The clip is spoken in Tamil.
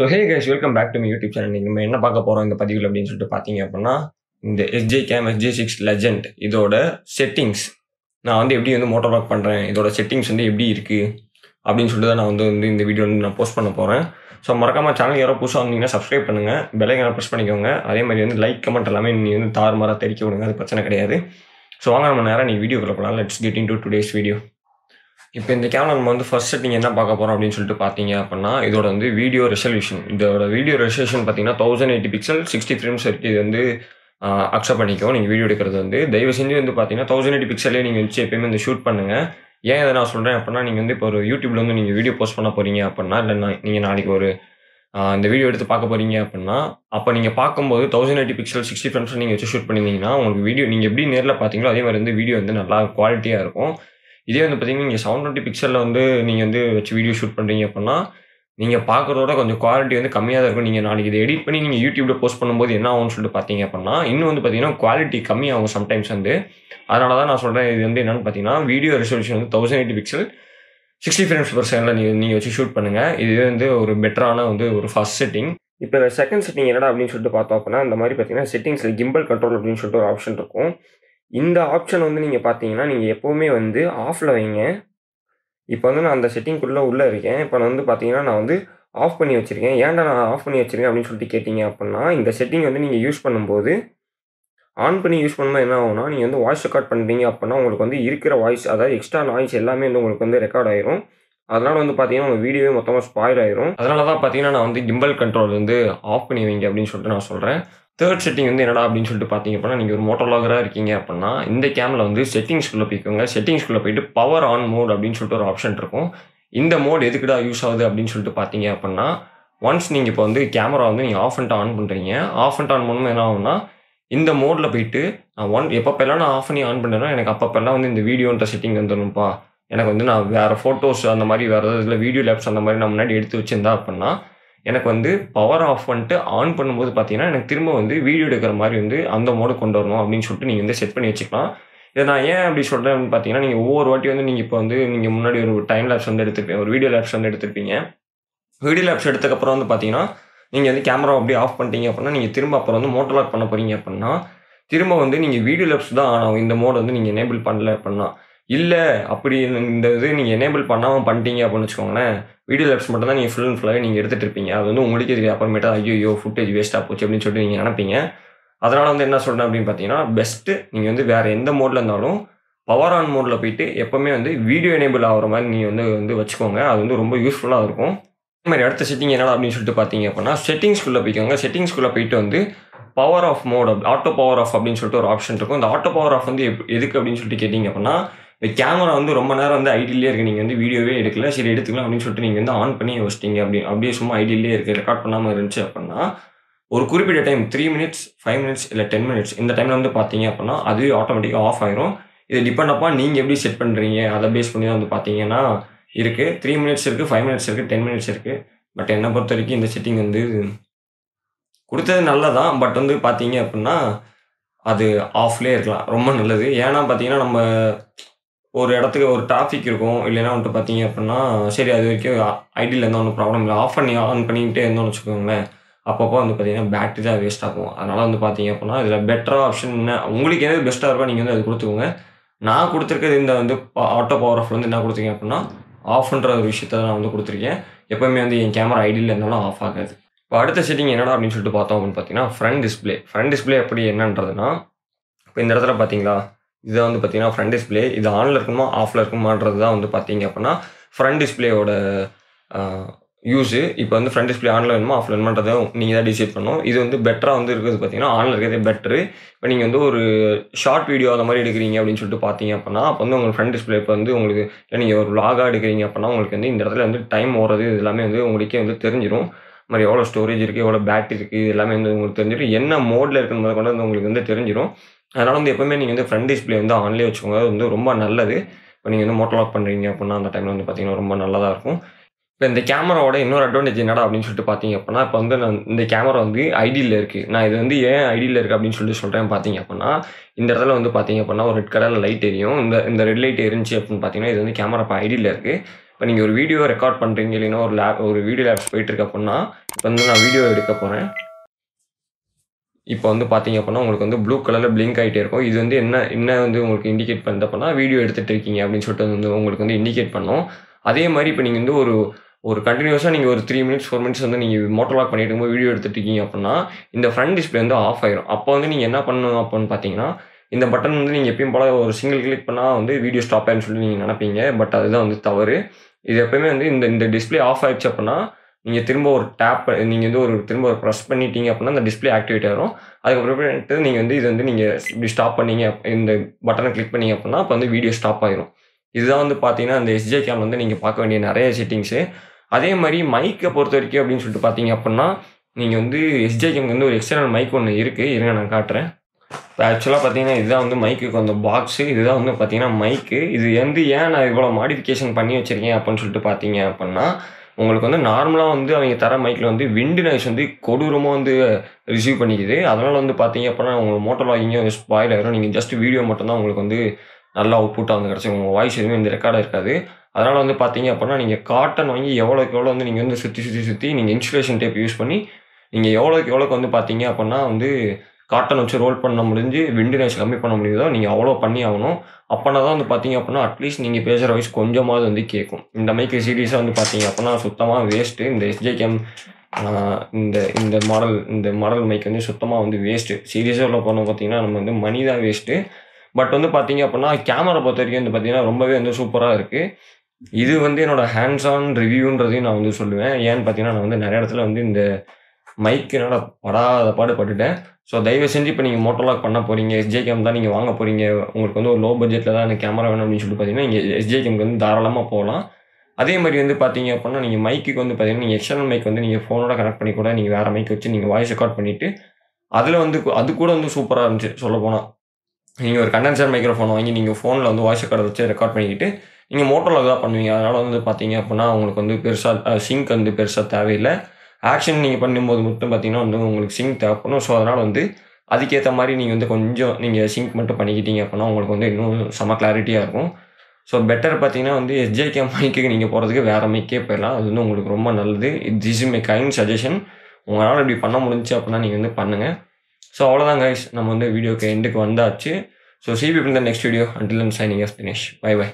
so hey guys welcome back to my YouTube channel நீங்கள் நம்ம என்ன பார்க்க போகிறோம் இந்த பதிவில் அப்படின்னு சொல்லிட்டு பார்த்தீங்க அப்படின்னா இந்த SJ cam SJ six legend இதோட செட்டிங்ஸ் நான் வந்து எப்படி வந்து மோட்டர் ஒர்க் பண்ணுறேன் இதோட செட்டிங்ஸ் வந்து எப்படி இருக்குது அப்படின்னு சொல்லிட்டு தான் நான் வந்து இந்த வீடியோ வந்து நான் போஸ்ட் பண்ண போகிறேன் ஸோ மறக்காமல் சேனல் யாரோ புதுசாக வந்தீங்கன்னா சப்ஸ்கிரைப் பண்ணுங்கள் பெலைக்கான ப்ரெஸ் பண்ணிக்கோங்க அதே மாதிரி வந்து லைக் கமெண்ட் எல்லாமே நீ வந்து தாறுமாறாக தெரிவிக்க விடுங்க அது பிரச்சனை கிடையாது ஸோ வாங்க நம்ம நேரம் நீ வீடியோ போகலாம் let's get into today's video இப்போ இந்த கேமரா நம்ம வந்து ஃபர்ஸ்ட் நீங்கள் என்ன பார்க்க போகிறோம் அப்படின்னு சொல்லிட்டு பார்த்தீங்க அப்படின்னா இதோட வந்து வீடியோ ரெசல்யூஷன் இதோட வீடியோ ரெசல்யூஷன் பார்த்தீங்கன்னா thousand eighty pixel sixty frames இருக்குது இது வந்து அக்செப்ட் பண்ணிக்கோ நீங்கள் வீடியோ எடுக்கிறது வந்து தயவு செஞ்சு வந்து பார்த்தீங்கன்னா தௌசண்ட் எயிட்டி பிக்சலே நீங்கள் வச்சு எப்பயுமே வந்து ஷூட் பண்ணுங்கள் ஏன் இதை நான் சொல்கிறேன் அப்படின்னா நீங்கள் வந்து இப்போ ஒரு யூடியூப்ல வந்து நீங்கள் வீடியோ போஸ்ட் பண்ண போகிறீங்க அப்படின்னா இல்லை நான் நீங்கள் நாளைக்கு ஒரு இந்த வீடியோ எடுத்து பார்க்க போகிறீங்க அப்படின்னா அப்போ நீங்கள் பார்க்கும்போது thousand eighty pixel sixty frames நீங்கள் வச்சு ஷூட் பண்ணியிருந்தீங்கன்னா உங்களுக்கு வீடியோ நீங்கள் எப்படி நேரில் பார்த்தீங்களோ அதே மாதிரி வந்து வீடியோ வந்து நல்லா குவாலிட்டியாக இருக்கும் இதே வந்து பார்த்தீங்கன்னா நீங்கள் செவன் டுவெண்ட்டி பிக்சலில் வந்து நீங்கள் வந்து வச்சு வீடியோ ஷூட் பண்ணுறீங்க அப்படின்னா நீங்கள் பார்க்குறதோட கொஞ்சம் குவாலிட்டி வந்து கம்மியாக தான் இருக்கும் நீங்கள் நாளைக்கு இதை எடிட் பண்ணி நீங்கள் யூடியூப்பில் போஸ்ட் பண்ணும்போது என்ன ஆகும்னு சொல்லிட்டு பார்த்தீங்க அப்படின்னா இன்னும் வந்து பார்த்தீங்கன்னா குவாலிட்டி கம்மியாகும் சம்டைம்ஸ் வந்து அதனால தான் நான் சொல்கிறேன் இது வந்து என்னென்னு பார்த்தீங்கன்னா வீடியோ ரெசல்யூஷன் வந்து thousand eighty pixel sixty frames per செகண்டில் நீங்கள் நீங்கள் வச்சு ஷூட் பண்ணுங்கள் இது வந்து ஒரு பெட்டரான வந்து ஒரு ஃபஸ்ட் செட்டிங் இப்போ செகண்ட் செட்டிங் என்னடா அப்படின்னு சொல்லிட்டு பார்த்தோம் அப்படின்னா இந்த மாதிரி பார்த்தீங்கன்னா செட்டிங்ஸில் கிம்பல் கண்ட்ரோல் அப்படின்னு சொல்லிட்டு ஒரு ஆப்ஷன் இருக்கும் இந்த ஆப்ஷன் வந்து நீங்கள் பார்த்தீங்கன்னா நீங்கள் எப்போவுமே வந்து ஆஃபில் வைங்க இப்போ வந்து நான் அந்த செட்டிங்குள்ளே உள்ளே இருக்கேன் இப்போ நான் வந்து பார்த்தீங்கன்னா நான் வந்து ஆஃப் பண்ணி வச்சுருக்கேன் ஏன்டா நான் ஆஃப் பண்ணி வச்சுருக்கேன் அப்படின்னு சொல்லிட்டு கேட்டிங்க அப்படின்னா இந்த செட்டிங் வந்து நீங்கள் யூஸ் பண்ணும்போது ஆன் பண்ணி யூஸ் பண்ணும்போது என்ன ஆகும்னா நீங்கள் வந்து வாய்ஸ் ரெக்கார்ட் பண்ணுறீங்க அப்படின்னா உங்களுக்கு வந்து இருக்கிற வாய்ஸ் அதாவது எக்ஸ்ட்ரா நாய்ஸ் எல்லாமே வந்து உங்களுக்கு வந்து ரெக்கார்ட் ஆயிரும் அதனால் வந்து பார்த்தீங்கன்னா உங்கள் வீடியோவே மொத்தமாக ஸ்பாயில் ஆயிரும் அதனால தான் பார்த்தீங்கன்னா நான் வந்து கிம்பல் கண்ட்ரோல் வந்து ஆஃப் பண்ணி வைங்க அப்படின்னு சொல்லிட்டு நான் சொல்கிறேன் தேர்ட் செட்டிங் வந்து என்னடா அப்படின்னு சொல்லிட்டு பார்த்தீங்க அப்படின்னா நீங்கள் ஒரு மோட்டோலாகராக இருக்கீங்க அப்படின்னா இந்த கேமில் வந்து செட்டிங்ஸ்குள்ளே போய்க்கோங்க செட்டிங்ஸ்குள்ளே போயிட்டு பவர் ஆன் மோட் அப்படின்னு சொல்லிட்டு ஒரு ஆப்ஷன் இருக்கும் இந்த மோட் எதுக்குடா யூஸ் ஆகுது அப்படின்னு சொல்லிட்டு பார்த்தீங்க அப்படின்னா ஒன்ஸ் நீங்கள் இப்போ வந்து கேமரா வந்து நீங்கள் ஆஃப் அண்ட் ஆன் பண்ணுறீங்க ஆஃப் அண்ட் ஆன் பண்ணும் என்ன ஆகும்னா இந்த மோடில் போயிட்டு நான் ஒன் எப்பப்பெல்லாம் நான் ஆஃப் பண்ணி ஆன் பண்ணேன்னா எனக்கு அப்பப்பெல்லாம் வந்து இந்த வீடியோன்ற செட்டிங் வந்துடணும்ப்பா எனக்கு வந்து நான் வேறு ஃபோட்டோஸ் அந்த மாதிரி வேறு இதில் வீடியோ லேப்ஸ் அந்த மாதிரி நான் முன்னாடி எடுத்து வச்சிருந்தா அப்படின்னா எனக்கு வந்து பவர் ஆஃப் பண்ணிட்டு ஆன் பண்ணும்போது பார்த்தீங்கன்னா எனக்கு திரும்ப வந்து வீடியோ எடுக்கிற மாதிரி வந்து அந்த மோடு கொண்டு வரணும் அப்படின்னு சொல்லிட்டு நீங்கள் வந்து செட் பண்ணி வச்சுக்கலாம் இதை நான் ஏன் அப்படி சொல்கிறேன் அப்படின்னு பார்த்தீங்கன்னா நீங்கள் ஒவ்வொரு வாட்டி வந்து நீங்கள் இப்போ வந்து நீங்கள் முன்னாடி ஒரு டைம் லேப்ஸ் வந்து எடுத்துருப்பீங்க ஒரு வீடியோ லேப்ஸ் வந்து எடுத்துருப்பீங்க வீடியோ லேப்ஸ் எடுத்ததுக்கப்புறம் வந்து பார்த்தீங்கன்னா நீங்கள் வந்து கேமரா அப்படியே ஆஃப் பண்ணிட்டீங்க அப்படின்னா நீங்கள் திரும்ப அப்புறம் வந்து மோட்டர் லாக் பண்ண போகிறீங்க அப்படின்னா திரும்ப வந்து நீங்கள் வீடியோ லேப்ஸ் தான் ஆகும் இந்த மோட் வந்து நீங்கள் எனேபிள் பண்ணல அப்படின்னா இல்லை அப்படி இந்த இது நீங்கள் எனேபிள் பண்ணாமல் பண்ணிட்டீங்க அப்படின்னு வச்சுக்கோங்களேன் வீடியோ லேப்ஸ் மட்டும் தான் நீங்கள் ஃபுல் அண்ட் ஃபுல்லாக நீங்கள் எடுத்துகிட்டு இருப்பீங்க அது வந்து உங்களுக்கே தெரியும் அப்புறமேட்டா ஐயோ ஃபுட்டேஜ் வேஸ்ட்டாக போச்சு அப்படின்னு சொல்லிட்டு நீங்கள் நினைப்பீங்க அதனால் வந்து என்ன சொல்கிறேன் அப்படின்னு பார்த்தீங்கன்னா பெஸ்ட்டு நீங்கள் வந்து வேறு எந்த மோடில் இருந்தாலும் பவர் ஆன் மோடில் போயிட்டு எப்போவுமே வந்து வீடியோ எனேபிள் ஆகிற மாதிரி நீங்கள் வந்து வந்து வச்சுக்கோங்க அது வந்து ரொம்ப யூஸ்ஃபுல்லாக இருக்கும் அதே மாதிரி அடுத்த செட்டிங் என்னடா அப்படின்னு சொல்லிட்டு பார்த்தீங்க அப்படின்னா செட்டிங்ஸ்குள்ளே போய்க்கோங்க செட்டிங்ஸ்குள்ளே போயிட்டு வந்து power off mode auto power off அப்படின்னு சொல்லிட்டு ஒரு ஆப்ஷன் இருக்கும் இந்த ஆட்டோ பவர் ஆஃப் வந்து எதுக்கு அப்படின்னு சொல்லிட்டு கேட்டிங்க அப்படின்னா இந்த கேமரா வந்து ரொம்ப நேரம் வந்து ஐடியிலே இருக்குது நீங்கள் வந்து வீடியோவே எடுக்கல சரி எடுத்துக்கலாம் அப்படின்னு சொல்லிட்டு நீங்கள் வந்து ஆன் பண்ணி யோசிச்சிட்டிங்க அப்படி அப்படியே சும்மா ஐடியிலே இருக்குது ரெக்கார்ட் பண்ணாமல் இருந்துச்சு அப்படின்னா ஒரு குறிப்பிட்ட time three minutes five minutes இல்லை டென் மினிட்ஸ் இந்த டைமில் வந்து பார்த்தீங்க அப்படின்னா அதுவே ஆட்டோமேட்டிக்காக ஆஃப் ஆயிரும் இது டிபெண்ட் அப்பா நீங்கள் எப்படி செட் பண்ணுறீங்க அதை பேஸ் பண்ணி தான் வந்து பார்த்தீங்கன்னா இருக்குது த்ரீ மினிட்ஸ் இருக்குது ஃபைவ் மினிட்ஸ் இருக்குது டென் மினிட்ஸ் இருக்குது பட் என்னை பொறுத்த வரைக்கும் இந்த செட்டிங் வந்து கொடுத்தது நல்லதான் பட் வந்து பார்த்தீங்க அப்படின்னா அது ஆஃப்லேயே இருக்கலாம் ரொம்ப நல்லது ஏன்னா பார்த்தீங்கன்னா நம்ம ஒரு இடத்துக்கு ஒரு டிராஃபிக் இருக்கும் இல்லைன்னா வந்துட்டு பார்த்தீங்க அப்படின்னா சரி அது வரைக்கும் ஐடியில் இருந்தால் ஒன்றும் ப்ராப்ளம் இல்லை ஆஃப் பண்ணி ஆன் பண்ணிக்கிட்டே இருந்தோம்னு வச்சுக்கோங்களேன் அப்பப்போ வந்து பார்த்தீங்கன்னா பேட்டரி தான் வேஸ்ட் ஆகும் அதனால் வந்து பார்த்தீங்க அப்படின்னா இதில் பெட்டராக ஆப்ஷன் என்ன உங்களுக்கு எது பெஸ்ட்டாக இருக்கோ நீங்கள் வந்து அது கொடுத்துக்கோங்க நான் கொடுத்துருக்கிறது இந்த வந்து ஆட்டோ பவர் ஆஃப் வந்து என்ன கொடுத்துருக்கேன் அப்படின்னா ஆஃப்ன்ற ஒரு விஷயத்த நான் வந்து கொடுத்துருக்கேன் எப்போவுமே வந்து என் கேமரா ஐடியில் இருந்தாலும் ஆஃப் ஆகாது இப்போ அடுத்த செட்டிங் என்னடா அப்படின்னு சொல்லிட்டு பார்த்தோம் அப்படின்னு பார்த்தீங்கன்னா ஃப்ரண்ட் டிஸ்பிளே ஃப்ரண்ட் டிஸ்பிளே எப்படி என்னன்றதுன்னா இப்போ இந்த இடத்துல பார்த்தீங்களா இதை வந்து பார்த்தீங்கன்னா ஃப்ரண்ட் டிஸ்பிளே இது ஆனில் இருக்குமா ஆஃபில் இருக்குமான்றது தான் வந்து பார்த்தீங்க அப்படின்னா ஃப்ரண்ட் டிஸ்பிளேயோட யூஸு இப்போ வந்து ஃப்ரண்ட் டிஸ்பிளே ஆனில் வேணுமா ஆஃப்ல வேணுமான்றதை நீங்கள் தான் டிசைட் பண்ணணும் இது வந்து பெட்டராக வந்து இருக்கிறது பார்த்தீங்கன்னா ஆனில் இருக்கிறதே பெட்ரு இப்போ நீங்கள் வந்து ஒரு ஷார்ட் வீடியோ அந்த மாதிரி எடுக்கிறீங்க அப்படின்னு சொல்லிட்டு பார்த்தீங்க அப்படின்னா அப்போ வந்து உங்கள் ஃப்ரண்ட் டிஸ்பிளே இப்போ வந்து உங்களுக்கு நீங்கள் ஒரு லாகாக எடுக்கிறீங்க அப்படின்னா உங்களுக்கு வந்து இந்த இடத்துல வந்து டைம் ஓடுறது இது எல்லாமே வந்து உங்களுக்கே வந்து தெரிஞ்சிடும் மாதிரி எவ்வளோ ஸ்டோரேஜ் இருக்குது எவ்வளோ பேட்டரி இருக்குது இது எல்லாமே வந்து உங்களுக்கு தெரிஞ்சிடும் என்ன மோடில் இருக்குன்னு முதல்ல கொண்டு வந்து உங்களுக்கு வந்து தெரிஞ்சிடும் அதனால் வந்து எப்போவுமே நீங்கள் வந்து ஃப்ரண்ட் டிஸ்பிளே வந்து ஆன்லேயே வச்சுக்கோங்க அது வந்து ரொம்ப நல்லது இப்போ நீங்கள் வந்து மோட்டர் லாக் பண்ணுறீங்க அப்படின்னா அந்த டைமில் வந்து பார்த்தீங்கன்னா ரொம்ப நல்லதாக இருக்கும் இப்போ இந்த கேமராவோட இன்னொரு அட்வான்டேஜ் என்னடா அப்படின்னு சொல்லிட்டு பார்த்தீங்க அப்படின்னா இப்போ வந்து நான் இந்த கேமரா வந்து ஐடியில் இருக்குது நான் இது வந்து ஏன் ஐடியில் இருக்குது அப்படின்னு சொல்லிட்டு சொல்கிறேன் பார்த்தீங்க அப்படின்னா இந்த இடத்துல வந்து பார்த்தீங்க அப்படின்னா ஒரு ரெட் கலரில் லைட் எரியும் இந்த இந்த ரெட் லைட் எரிஞ்சு அப்படின்னு பார்த்தீங்கன்னா இது வந்து கேமரா இப்போ ஐடியில் இருக்குது இப்போ நீங்கள் ஒரு வீடியோ ரெக்கார்ட் பண்ணுறீங்க இல்லைன்னா ஒரு லேப் ஒரு வீடியோ லேப் போயிட்டுருக்கு அப்படின்னா இப்போ வந்து நான் வீடியோ எடுக்க போகிறேன் இப்போ வந்து பார்த்தீங்க அப்படின்னா உங்களுக்கு வந்து ப்ளூ கலரில் பிளிங்க் ஆகிட்டே இருக்கும் இது வந்து என்ன என்ன வந்து உங்களுக்கு இண்டிகேட் பண்ணுது அப்படின்னா வீடியோ எடுத்துகிட்டு இருக்கீங்க அப்படின்னு சொல்லிட்டு வந்து உங்களுக்கு வந்து இண்டிகேட் பண்ணும் அதே மாதிரி இப்போ நீங்கள் வந்து ஒரு ஒரு கண்டினியூஸாக நீங்கள் ஒரு த்ரீ மினிட்ஸ் ஃபோர் மினிட்ஸ் வந்து நீங்கள் மோட்டர் லாக் பண்ணிட்டு இருக்கும்போது வீடியோ எடுத்துட்டு இருக்கீங்க அப்படின்னா இந்த ஃப்ரண்ட் டிஸ்பிளே வந்து ஆஃப் ஆயிரும் அப்போ வந்து நீங்கள் என்ன பண்ணணும் அப்படின்னு பார்த்தீங்கன்னா இந்த பட்டன் வந்து நீங்கள் எப்பயும் போல் ஒரு சிங்கிள் கிளிக் பண்ணால் வந்து வீடியோ ஸ்டாப் ஆயிருன்னு சொல்லி நீங்கள் நினைப்பீங்க பட் அதுதான் வந்து தவறு இது எப்பயுமே வந்து இந்த இந்த டிஸ்பிளே ஆஃப் ஆயிடுச்சு அப்படின்னா நீங்கள் திரும்ப ஒரு டேப் நீங்கள் வந்து ஒரு திரும்ப ஒரு ப்ரெஸ் பண்ணிட்டீங்க அப்படின்னா அந்த டிஸ்பிளே ஆக்டிவேட் ஆகிடும் அதுக்கப்புறம் நீங்கள் வந்து இது வந்து நீங்கள் இப்படி ஸ்டாப் பண்ணீங்க இந்த பட்டனை கிளிக் பண்ணீங்க அப்படின்னா அப்போ வந்து வீடியோ ஸ்டாப் ஆயிரும் இதுதான் வந்து பார்த்தீங்கன்னா அந்த எஸ்ஜே கேம் வந்து நீங்கள் பார்க்க வேண்டிய நிறைய செட்டிங்ஸு அதே மாதிரி மைக்கை பொறுத்த வரைக்கும் அப்படின்னு சொல்லிட்டு பார்த்தீங்க அப்படின்னா நீங்கள் வந்து எஸ்ஜே கேம் வந்து ஒரு எக்ஸ்டர்னல் மைக் ஒன்று இருக்குது இருங்க நான் காட்டுறேன் இப்போ ஆக்சுவலாக பார்த்தீங்கன்னா இதுதான் வந்து மைக்கு அந்த பாக்ஸு இதுதான் வந்து பார்த்தீங்கன்னா மைக்கு இது வந்து ஏன் நான் இவ்வளோ மாடிஃபிகேஷன் பண்ணி வச்சுருக்கேன் அப்படின்னு சொல்லிட்டு பார்த்தீங்க அப்படின்னா உங்களுக்கு வந்து நார்மலாக வந்து அவங்க தர மைக்கில் வந்து விண்டு நாய்ஸ் வந்து கொடூரமாக வந்து ரிசீவ் பண்ணிக்குது அதனால் வந்து பார்த்தீங்க அப்படின்னா உங்கள் மோட்டர் லாகிங்கும் ஸ்பாயில் ஆயிரும் நீங்கள் ஜஸ்ட் வீடியோ மட்டும்தான் உங்களுக்கு வந்து நல்லா அவுட்புட்டாக வந்து கிடச்சி உங்கள் வாய்ஸ் எதுவுமே இந்த ரெக்கார்டாக இருக்காது அதனால் வந்து பார்த்தீங்க அப்படின்னா நீங்கள் காட்டன் வாங்கி எவ்வளோக்கு எவ்வளோ வந்து நீங்கள் வந்து சுற்றி சுற்றி சுற்றி நீங்கள் இன்சுலேஷன் டேப் யூஸ் பண்ணி நீங்கள் எவ்வளோக்கு எவ்வளோக்கு வந்து பார்த்தீங்க அப்படின்னா வந்து காட்டன் வச்சு ரோல் பண்ண முடிஞ்சு விண்டினேஸ் கம்மி பண்ண முடியுதோ நீங்கள் அவ்வளோ பண்ணி ஆகணும் அப்போனா தான் வந்து பார்த்தீங்க அப்படின்னா அட்லீஸ்ட் நீங்கள் பேசுகிற வாய்ஸ் கொஞ்சமாவது வந்து கேட்கும் இந்த மைக்கு சீரீஸாக வந்து பார்த்தீங்க அப்படின்னா சுத்தமாக வேஸ்ட்டு இந்த எஸ்ஜேகேம் இந்த இந்த மாடல் இந்த மாடல் மைக் வந்து சுத்தமாக வந்து வேஸ்ட்டு சீரியஸாக உள்ள போனோம் பார்த்தீங்கன்னா நம்ம வந்து மணி தான் வேஸ்ட்டு பட் வந்து பார்த்தீங்க அப்படின்னா கேமரா பொறுத்த வரைக்கும் வந்து பார்த்தீங்கன்னா ரொம்பவே வந்து சூப்பராக இருக்குது இது வந்து என்னோட ஹேண்ட்ஸ் ஆன் ரிவ்யூன்றதையும் நான் வந்து சொல்லுவேன் ஏன்னு பார்த்தீங்கன்னா நான் வந்து நிறைய இடத்துல வந்து இந்த மைக்கு என்னோட படாத பாடுபட்டுட்டேன் ஸோ தயவு செஞ்சு இப்போ நீங்கள் மோட்டோலாக் பண்ண போகிறீங்க எஸ்ஜே கேம் தான் நீங்கள் வாங்க போகிறீங்க உங்களுக்கு வந்து ஒரு லோ பட்ஜெட்டில் தான் எனக்கு கேமரா வேணும் அப்படின்னு சொல்லிட்டு பார்த்தீங்கன்னா நீங்கள் எஸ்ஜே வந்து தாராளமாக போகலாம் அதே மாதிரி வந்து பார்த்தீங்க அப்படின்னா நீங்கள் மைக்கு வந்து பார்த்தீங்கன்னா நீங்கள் எக்ஸ்டர்னல் மைக் வந்து நீங்கள் ஃபோனோட கனெக்ட் பண்ணி கூட நீங்கள் வேறு மைக் வச்சு நீங்கள் வாய்ஸ் ரெக்கார்ட் பண்ணிவிட்டு அதில் வந்து அது கூட வந்து சூப்பராக இருந்துச்சு சொல்ல போனால் நீங்கள் ஒரு கண்டென்சர் மைக்ரோஃபோன் வாங்கி நீங்கள் ஃபோனில் வந்து வாய்ஸ் ரெக்கார்ட் வச்சு ரெக்கார்ட் பண்ணிக்கிட்டு நீங்கள் மோட்டோலாக் தான் பண்ணுவீங்க அதனால் வந்து பார்த்தீங்க அப்படின்னா உங்களுக்கு வந்து பெருசாக சிங்க் வந்து பெருசாக தேவையில்லை ஆக்ஷன் நீங்கள் பண்ணும்போது மட்டும் பார்த்தீங்கன்னா வந்து உங்களுக்கு சிங்க் தேவைப்படும் ஸோ அதனால் வந்து அதுக்கேற்ற மாதிரி நீங்கள் வந்து கொஞ்சம் நீங்கள் சிங்க் மட்டும் பண்ணிக்கிட்டீங்க அப்படின்னா உங்களுக்கு வந்து இன்னும் செம கிளாரிட்டியாக இருக்கும் ஸோ பெட்டர் பார்த்தீங்கன்னா வந்து எஸ்ஜேகே மைக்கு நீங்கள் போகிறதுக்கு வேறு மைக்கே போயிடலாம் அது வந்து உங்களுக்கு ரொம்ப நல்லது it this is my kind suggestion உங்களால் இப்படி பண்ண முடிஞ்சு அப்படின்னா நீங்கள் வந்து பண்ணுங்கள் ஸோ அவ்வளோதாங்க கைஸ் நம்ம வந்து வீடியோக்கு எண்டுக்கு வந்தாச்சு ஸோ சிபி பிரிந்த next video until and signing S Dinesh bye by